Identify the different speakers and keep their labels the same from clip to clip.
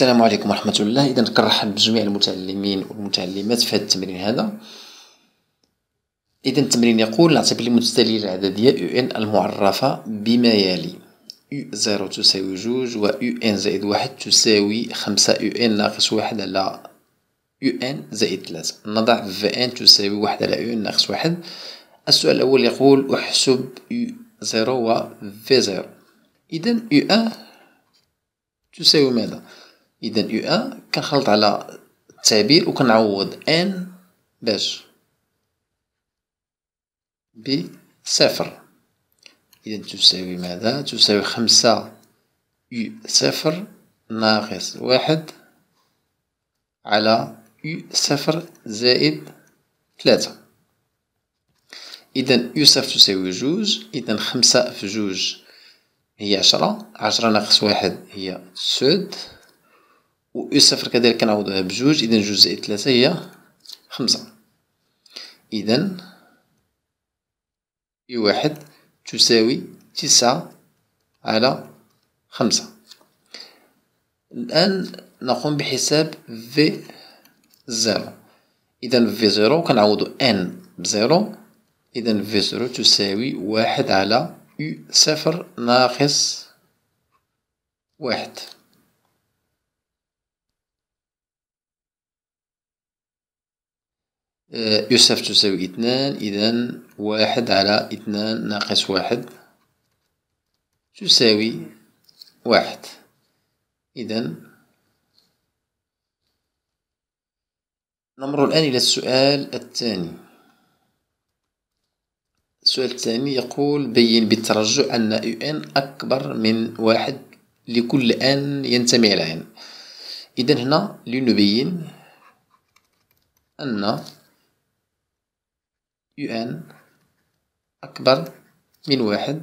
Speaker 1: السلام عليكم ورحمة الله إذا كنرحب بجميع المتعلمين والمتعلمات في هذا التمرين هذا إذا التمرين يقول اعتبر المتتالية العددية يو إن المعرفة بما يلي يو زيرو تساوي جوج و يو إن زائد واحد تساوي خمسة يو إن ناقص واحد على يو إن زائد ثلاثة نضع في إن تساوي واحد على يو إن ناقص واحد السؤال الأول يقول أحسب يو زيرو و في زيرو إذا يو إن تساوي ماذا؟ اذا يو ا كنخلط على التعبير وكنعوض ان باش بصفر اذا تساوي ماذا تساوي خمسة يو صفر ناقص واحد على يو صفر زائد ثلاثة إذا يو صفر تساوي جوج إذا خمسة في جوج هي عشرة عشرة ناقص واحد هي سود و صفر كذلك كنعوضوها بجوج إذا جوج زائد ثلاثة هي خمسة إذا اي واحد تساوي تسعة على خمسة الآن نقوم بحساب في زيرو إذا في زيرو كنعوضو ان بزيرو إذا في زيرو تساوي واحد على إي صفر ناقص واحد آه، يوسف تساوي اثنان إذا واحد على اثنان ناقص واحد تساوي واحد إذا نمر الآن إلى السؤال الثاني السؤال الثاني يقول بين بالترجع أن إن أكبر من واحد لكل أن ينتمي إلى أن إذا هنا لنبين أن يو ان أكبر من واحد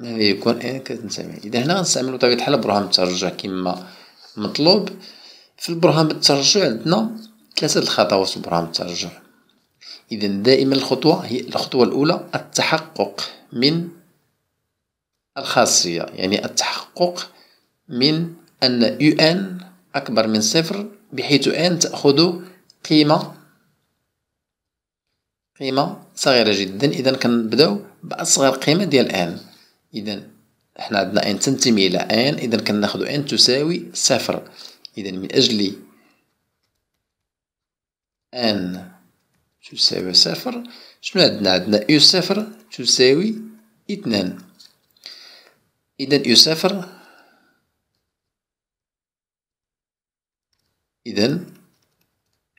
Speaker 1: هذا يكون ان إيه كتنتمي إذا هنا غنستعملو بطبيعة الحال برهان الترجع كما مطلوب في البرهان بالترجع عندنا ثلاثة الخطوات في البرهان الترجع إذا دائما الخطوة هي الخطوة الأولى التحقق من الخاصية يعني التحقق من أن يو ان أكبر من صفر بحيث ان تأخذ قيمة قيمة صغيرة جدا إذا كنبداو بأصغر قيمة ديال إن إذا حنا عندنا إن تنتمي إلى إن إذا كناخدو إن تساوي صفر إذا من أجل إن تساوي صفر شنو عندنا عندنا u صفر تساوي اثنان إذا u صفر إذا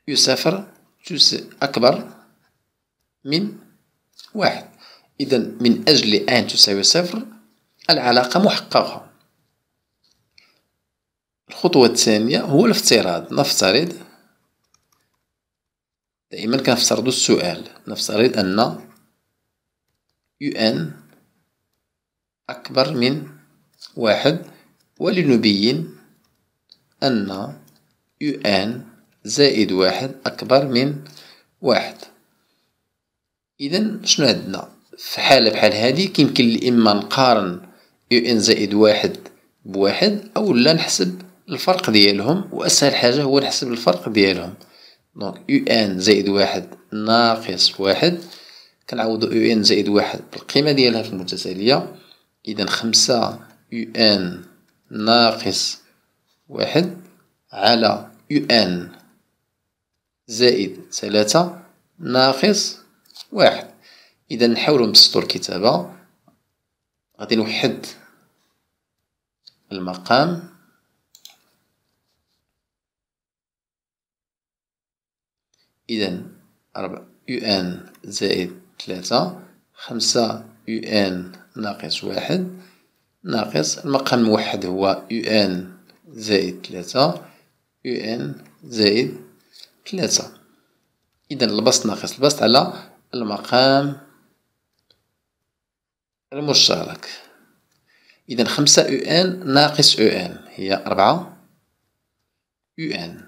Speaker 1: u صفر تساوي أكبر من واحد إذا من أجل أن تساوي صفر العلاقة محققة الخطوة الثانية هو الافتراض نفترض دائما كنفترض السؤال نفترض أن يو ان أكبر من واحد ولنبين أن يو ان زائد واحد أكبر من اذا شنو عندنا في حاله بحال هذه كيمكن اما نقارن يو ان زائد واحد بواحد او لا نحسب الفرق ديالهم واسهل حاجه هو نحسب الفرق ديالهم دونك يو ان زائد واحد ناقص واحد كنعوضو يو ان زائد واحد بالقيمه ديالها في المتتاليه اذا خمسة يو ان ناقص واحد على يو ان زائد ثلاثة ناقص واحد إذا نحاولو نبسطو الكتابة غادي نوحد المقام إذا ربع يو ان زائد ثلاثة خمسة يو ان ناقص واحد ناقص المقام الموحد هو يو ان زائد ثلاثة يو ان زائد ثلاثة إذا البسط ناقص البسط على المقام المشترك إذا خمسة أو أن ناقص أو أن هي أربعة أو أن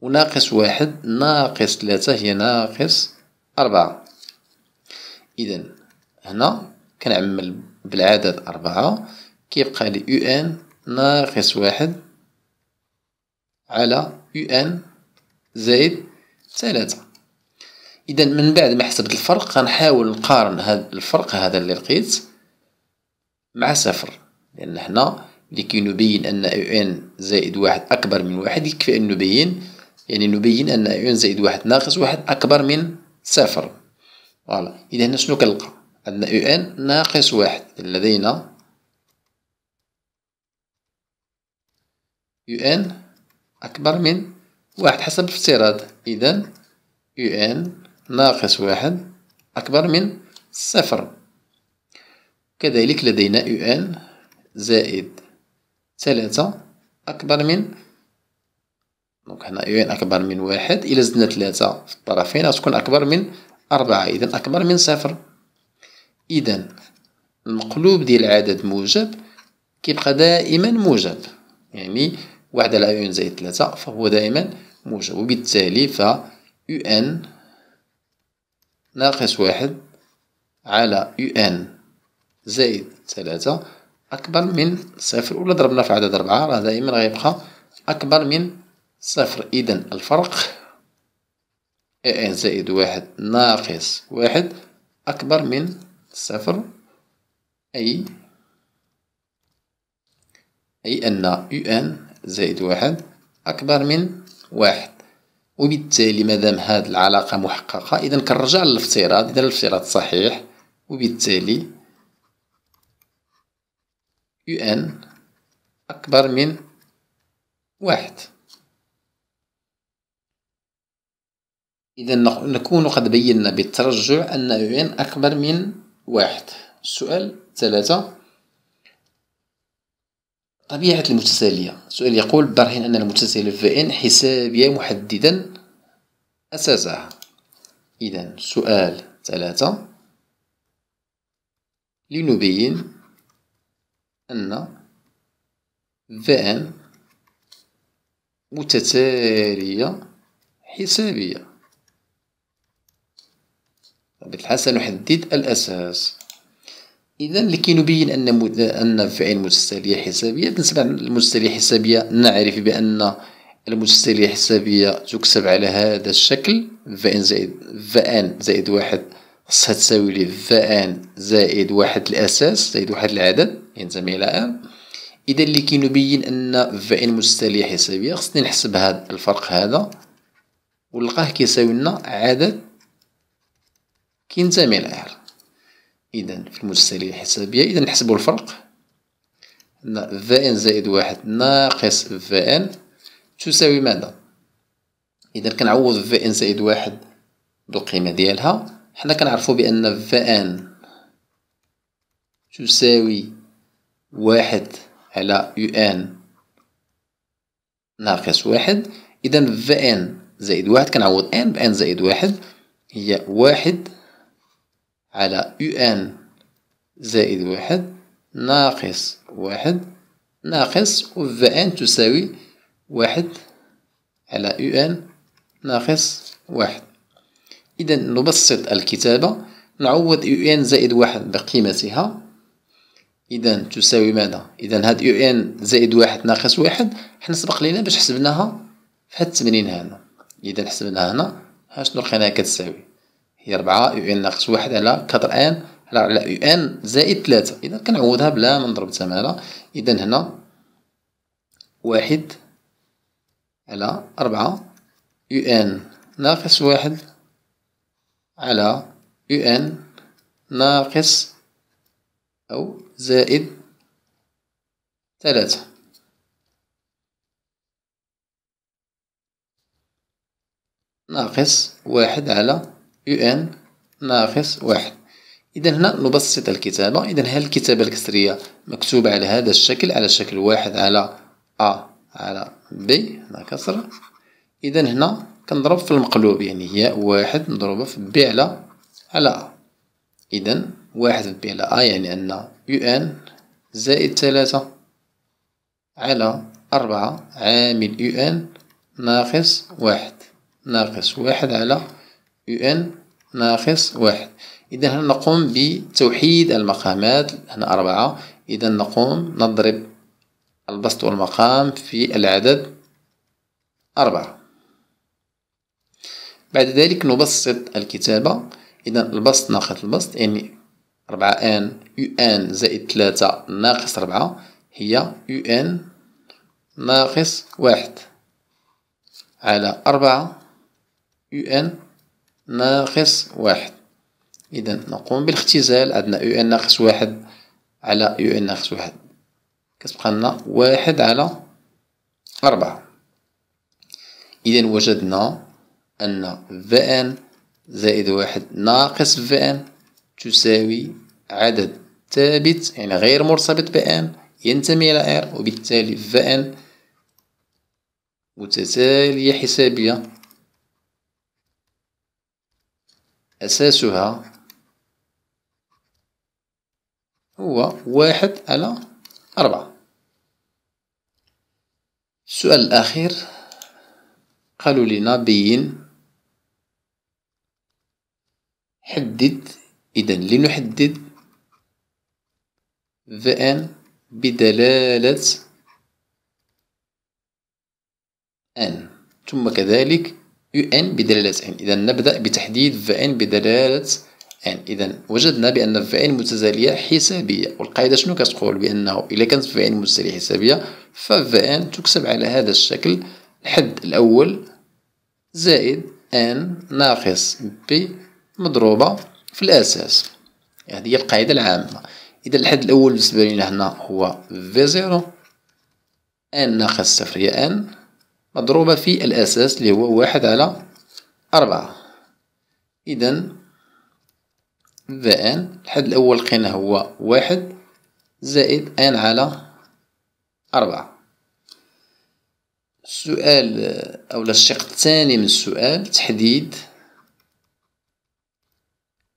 Speaker 1: وناقص واحد ناقص ثلاثة هي ناقص أربعة إذا هنا كنعمل بالعدد أربعة كيبقى لي ان ناقص واحد على او ان زائد ثلاثة اذا من بعد ما حسبت الفرق غنحاول نقارن هذا الفرق هذا اللي لقيت مع صفر لان هنا اللي نبين ان او ان زائد واحد اكبر من واحد يكفي ان نبين يعني نبين ان او ان زائد واحد ناقص واحد اكبر من صفر فوالا اذا هنا شنو كنلقى عندنا او ان ناقص واحد لدينا او ان اكبر من واحد حسب الافتراض اذا او ان ناقص واحد أكبر من صفر كذلك لدينا يو ان زائد ثلاثة أكبر من دونك هنا يو ان أكبر من واحد إلا زدنا ثلاثة في الطرفين غتكون أكبر من أربعة إذا أكبر من صفر إذا المقلوب ديال العدد موجب كيبقى دائما موجب يعني واحد على يو ان زائد ثلاثة فهو دائما موجب وبالتالي ف يو ان ناقص واحد على يو ان زائد ثلاثة أكبر من صفر ولا ضربنا في عدد أربعة راه دائما غيبقى أكبر من صفر إذا الفرق اي ان زائد واحد ناقص واحد أكبر من صفر أي أي أن يو ان زائد واحد أكبر من واحد وبالتالي مادام هاد العلاقة محققة إذا كنرجع للافتراض إذا الافتراض صحيح وبالتالي يو ان أكبر من واحد إذا نكون قد بينا بالترجع أن يو ان أكبر من واحد السؤال ثلاثة طبيعة المتتالية سؤال يقول برهن أن المتتالية في إن حسابية محددا أساسها إذا سؤال ثلاثة لنبين أن فان متتالية حسابية الحال سنحدد الأساس إذا لكي نبين أن أن فعل متسالية حسابية بالنسبة للمتسالية الحسابية نعرف بأن المتسالية الحسابية تكسب على هذا الشكل فان زائد فان زائد واحد خصها تساوي لي فان زائد واحد الأساس زائد واحد العدد ينتمي يعني إلى ان إذا لكي نبين أن فان متسالية حسابية خصني نحسب هذا الفرق هذا ونلقاه كيساوي لنا عدد كينتمي إلى ان إذا في المجزئة الحسابية إذا نحسبوا الفرق عندنا ان زائد واحد ناقص في ان تساوي ماذا إذا كنعوض في ان زائد واحد بالقيمة ديالها حنا كنعرفوا بأن في ان تساوي واحد على يو ان ناقص واحد إذا في ان زائد واحد كنعوض ان بان زائد واحد هي واحد على un زائد واحد ناقص واحد ناقص و تساوي واحد على un ناقص واحد إذا نبسط الكتابة نعوض un زائد واحد بقيمتها إذا تساوي ماذا؟ إذا هاد un زائد واحد ناقص واحد حنا سبق لينا باش حسبناها في هاد التمرين هنا إذا حسبناها هنا ها شنو لقيناها كتساوي هي ربعة يو ان ناقص واحد على كتر ان على يو ان زائد تلاتة إذا كنعوضها بلا ما نضرب تمارة إذا هنا واحد على ربعة يو ان ناقص واحد على يو ان ناقص أو زائد تلاتة ناقص واحد على un ناقص واحد إذا هنا نبسط الكتابة إذا هل الكتابة الكسرية مكتوبة على هذا الشكل على شكل واحد على أ على ب هنا كسرة إذا هنا كنضرب في المقلوب يعني هي واحد مضروبة في ب على على أ إذا واحد في ب على أ يعني أن يو ان زائد ثلاثة على أربعة عامل يو ان ناقص واحد ناقص واحد على يو ان ناقص واحد إذا هنا نقوم بتوحيد المقامات هنا أربعة إذا نقوم نضرب البسط والمقام في العدد أربعة بعد ذلك نبسط الكتابة إذا البسط ناقص البسط يعني أربعة ان يو ان زائد ثلاثة ناقص أربعة هي يو ان ناقص واحد على أربعة يو ان ناقص واحد إذا نقوم بالاختزال عندنا يو إن ناقص واحد على يو إن ناقص واحد كتبقى لنا واحد على أربعة إذا وجدنا أن فان زائد واحد ناقص فان تساوي عدد ثابت يعني غير مرتبط بان ينتمي إلى ار وبالتالي فان متتالية حسابية أساسها هو واحد على أربعة السؤال الأخير قالوا لنا بين حدد إذا لنحدد vn بدلالة n ثم كذلك يو ان بدلالة ان إذا نبدأ بتحديد في ان بدلالة ان إذا وجدنا بأن في ان متتالية حسابية والقاعدة شنو كتقول بأنه إذا كانت في ان متتالية حسابية ففي ان تكسب على هذا الشكل الحد الأول زائد ان ناقص بي مضروبة في الأساس هذه يعني هي القاعدة العامة إذا الحد الأول بالنسبة لنا هنا هو في زيرو ان ناقص صفر هي ان مضروبة في الأساس اللي هو واحد على أربعة إذا ذا ان الحد الأول لقينا هو واحد زائد ان على أربعة السؤال أو الشق الثاني من السؤال تحديد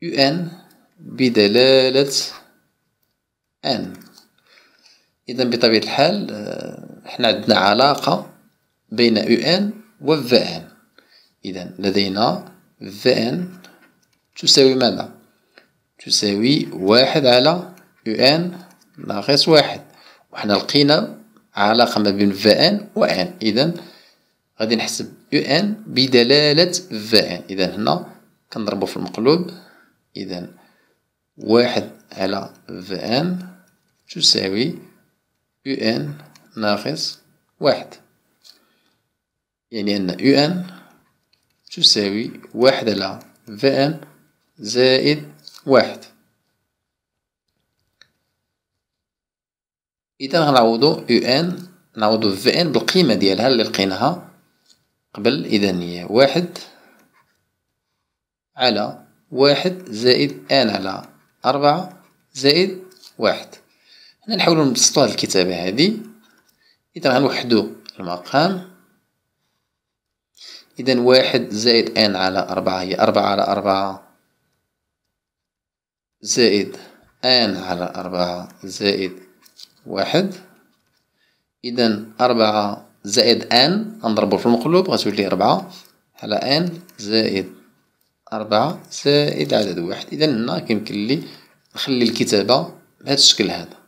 Speaker 1: يو ان بدلالة ان إذا بطبيعة الحال آه، احنا عندنا علاقة بين UN و VN إذا لدينا VN تساوي ماذا؟ تساوي واحد على UN ناقص واحد وحنا لقينا علاقة ما بين VN و N إذا غادي نحسب UN بدلالة VN إذا هنا كنضربو في المقلوب إذا واحد على VN تساوي UN ناقص واحد يعني أن يو ان تساوي واحد على في ان زائد واحد إذا غنعوضو يو ان نعوضو في ان بالقيمة ديالها اللي لقيناها قبل إذا هي واحد على واحد زائد ان على أربعة زائد واحد هنا نحاولو نبسطو هاد الكتابة هادي إذا غنوحدو المقام إذا واحد زائد ان على أربعة هي أربعة على أربعة زائد ان على أربعة زائد واحد إذا أربعة زائد ان غنضربو في المقلوب غتولي أربعة على ان زائد أربعة زائد عدد واحد إذا هنا كيمكن لي نخلي الكتابة بهذا الشكل هذا